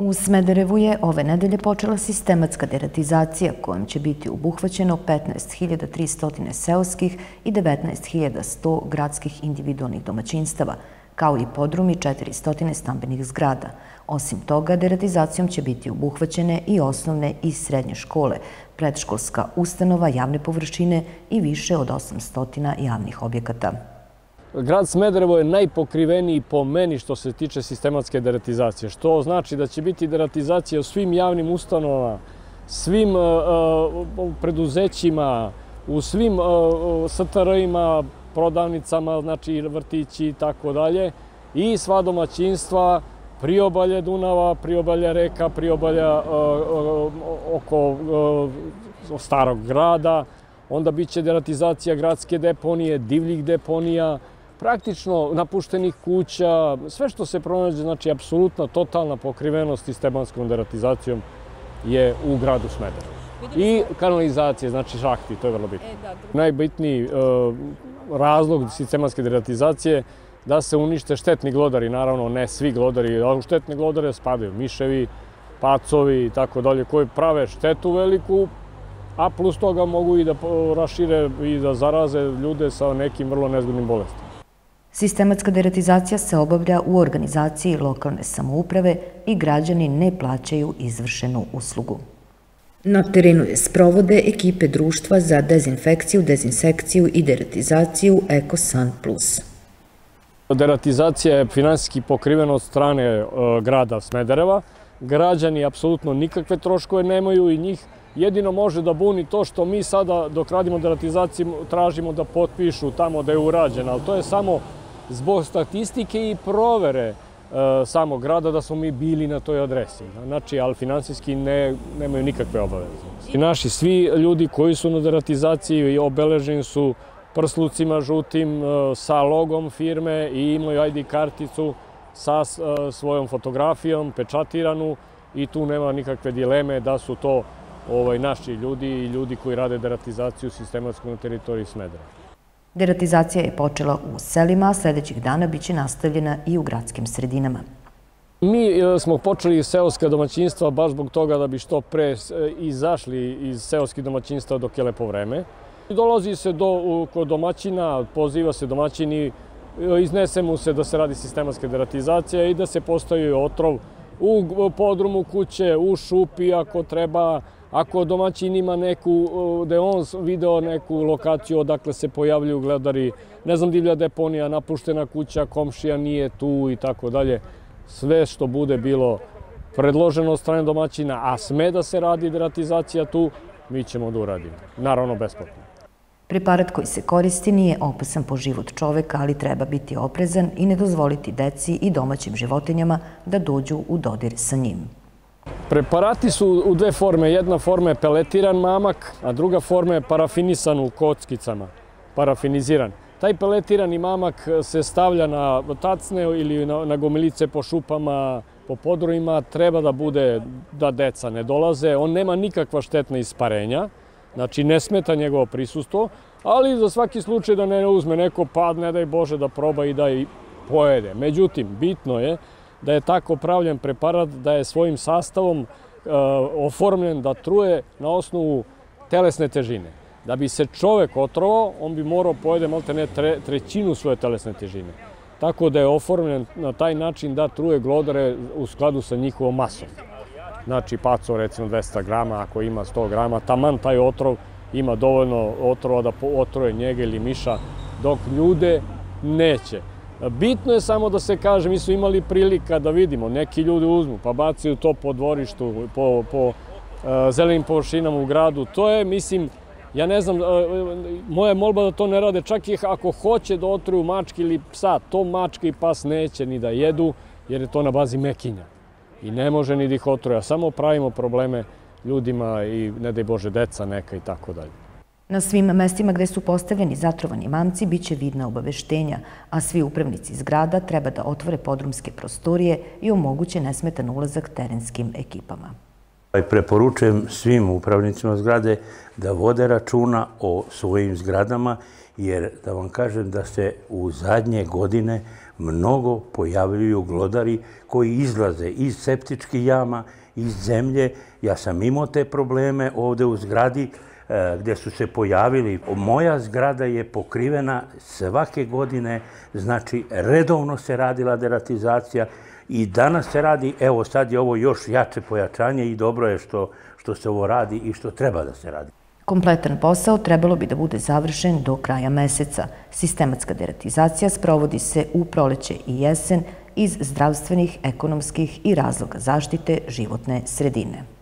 U Smederevu je ove nedelje počela sistematska deratizacija kojom će biti obuhvaćeno 15.300 seoskih i 19.100 gradskih individualnih domaćinstava, kao i podrumi 400 stambenih zgrada. Osim toga, deratizacijom će biti obuhvaćene i osnovne i srednje škole, predškolska ustanova, javne površine i više od 800 javnih objekata. Grad Smederevo je najpokriveniji po meni što se tiče sistematske deratizacije, što znači da će biti deratizacija u svim javnim ustanovama, svim e, e, preduzećima, u svim uh, e, STR-ima, prodavnicama, znači vrtići i tako dalje, i sva domaćinstva, priobalje Dunava, priobalje reka, priobalja uh, oko starog grada, onda bit će deratizacija gradske deponije, divljih deponija, praktično napuštenih kuća, sve što se pronađe, znači apsolutna totalna pokrivenost i stebanskom deratizacijom je u gradu Smederu. I kanalizacije, znači šakti, to je vrlo bitno. E, da, Najbitniji e, razlog sistematske deratizacije da se unište štetni glodari, naravno ne svi glodari, ali u štetne glodare spadaju miševi, pacovi i tako dalje, koji prave štetu veliku, a plus toga mogu i da rašire i da zaraze ljude sa nekim vrlo nezgodnim bolestima. Sistematska deratizacija se obavlja u organizaciji lokalne samouprave i građani ne plaćaju izvršenu uslugu. Na terenu je sprovode ekipe društva za dezinfekciju, dezinsekciju i deratizaciju EcoSan+. Plus. Deratizacija je finansijski pokrivena od strane e, grada Smedereva. Građani apsolutno nikakve troškove nemaju i njih jedino može da buni to što mi sada dok radimo deratizaciju tražimo da potpišu tamo da je urađena, ali to je samo zbog statistike i provere e, samog grada da smo mi bili na toj adresi. Znači, ali finansijski ne, nemaju nikakve obaveze. I naši svi ljudi koji su na deratizaciji i obeleženi su prslucima žutim e, sa logom firme i imaju ID karticu sa e, svojom fotografijom, pečatiranu i tu nema nikakve dileme da su to ovaj, naši ljudi i ljudi koji rade deratizaciju sistematsko na teritoriji Smedra. Deratizacija je počela u selima, a sledećih dana biće nastavljena i u gradskim sredinama. Mi e, smo počeli seoska domaćinstva baš zbog toga da bi što pre e, izašli iz seoskih domaćinstva dok je lepo vreme. Dolazi se do, kod domaćina, poziva se domaćini, e, iznese mu se da se radi sistematska deratizacija i da se postaju otrov u podrumu kuće, u šupi ako treba, ako domaćin ima neku, da on video neku lokaciju odakle se pojavljuju gledari, ne znam, divlja deponija, napuštena kuća, komšija nije tu i tako dalje. Sve što bude bilo predloženo od strane domaćina, a sme da se radi deratizacija tu, mi ćemo da uradimo. Naravno, besplatno. Preparat koji se koristi nije opasan po život čoveka, ali treba biti oprezan i ne dozvoliti deci i domaćim životinjama da dođu u dodir sa njim. Preparati su u dve forme. Jedna forma je peletiran mamak, a druga forma je parafinisan u kockicama, parafiniziran. Taj peletirani mamak se stavlja na tacne ili na, gomilice po šupama, po podrojima. Treba da bude da deca ne dolaze. On nema nikakva štetna isparenja. Znači, ne smeta njegovo prisustvo, ali za svaki slučaj da ne uzme neko pad, ne daj Bože da proba i da i pojede. Međutim, bitno je da je tako pravljen preparat, da je svojim sastavom e, oformljen da truje na osnovu telesne težine. Da bi se čovek otrovao, on bi morao pojede malte ne tre, trećinu svoje telesne težine. Tako da je oformljen na taj način da truje glodare u skladu sa njihovom masom. Znači, paco recimo 200 grama, ako ima 100 grama, taman taj otrov ima dovoljno otrova da otroje njega ili miša, dok ljude neće. Bitno je samo da se kaže, mi su imali prilika da vidimo, neki ljudi uzmu pa bacaju to po dvorištu, po, po e, zelenim površinama u gradu. To je, mislim, ja ne znam, e, e, moja molba da to ne rade, čak i ako hoće da otruju mački ili psa, to mački i pas neće ni da jedu, jer je to na bazi mekinja i ne može ni da Samo pravimo probleme ljudima i, ne daj Bože, deca neka i tako dalje. Na svim mestima gde su postavljeni zatrovani mamci biće vidna obaveštenja, a svi upravnici zgrada treba da otvore podrumske prostorije i omoguće nesmetan ulazak terenskim ekipama. Ovaj, preporučujem svim upravnicima zgrade da vode računa o svojim zgradama, jer da vam kažem da se u zadnje godine mnogo pojavljuju glodari koji izlaze iz septičkih jama, iz zemlje. Ja sam imao te probleme ovde u zgradi, gde su se pojavili. Moja zgrada je pokrivena svake godine, znači redovno se radila deratizacija i danas se radi, evo sad je ovo još jače pojačanje i dobro je što, što se ovo radi i što treba da se radi. Kompletan posao trebalo bi da bude završen do kraja meseca. Sistematska deratizacija sprovodi se u proleće i jesen iz zdravstvenih, ekonomskih i razloga zaštite životne sredine.